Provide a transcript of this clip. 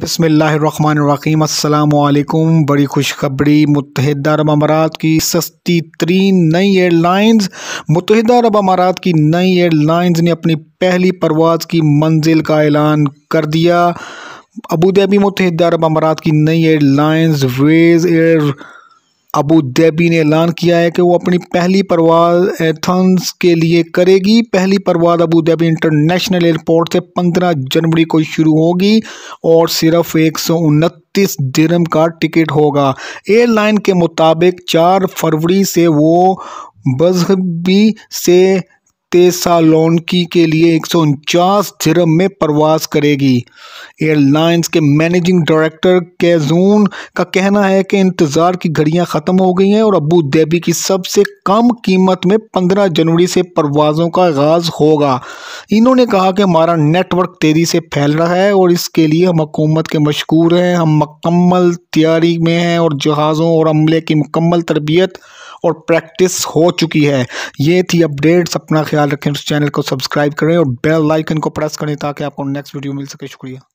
बसमीम अल्लाम बड़ी खुशखबरी मुतहद अरब अमारात की सस्ती तरीन नई एयरलाइंस मुतहद अरब अमारात की नई एयरलाइंस ने अपनी पहली परवाज़ की मंजिल का ऐलान कर दिया अबूधाबी मुतहद अरब अमारात की नई airlines Wizz air Abu Dhabi ने ऐलान किया है कि वो अपनी पहली परवाज एथंस के लिए करेगी पहली परवाज अबू धैबी इंटरनेशनल एयरपोर्ट से 15 जनवरी को शुरू होगी और सिर्फ एक सौ उनतीस दिरम का टिकट होगा एयरलाइन के मुताबिक चार फरवरी से वो बजहबी से तेसालोनकी के लिए एक सौ उनचास धर्म में प्रवास करेगी एयरलाइंस के मैनेजिंग डायरेक्टर कैजून का कहना है कि इंतज़ार की घड़ियां ख़त्म हो गई हैं और अबू धाबी की सबसे कम कीमत में पंद्रह जनवरी से प्रवासों का आगाज़ होगा इन्होंने कहा कि हमारा नेटवर्क तेज़ी से फैल रहा है और इसके लिए हम हकूमत के मशहूर हैं हम मकम्मल तैयारी में हैं और जहाज़ों और अमले की मकम्मल तरबियत और प्रैक्टिस हो चुकी है ये थी अपडेट्स अपना ख्याल ख्याल रखें उस चैनल को सब्सक्राइब करें और बेल लाइकन को प्रेस करें ताकि आपको नेक्स्ट वीडियो मिल सके शुक्रिया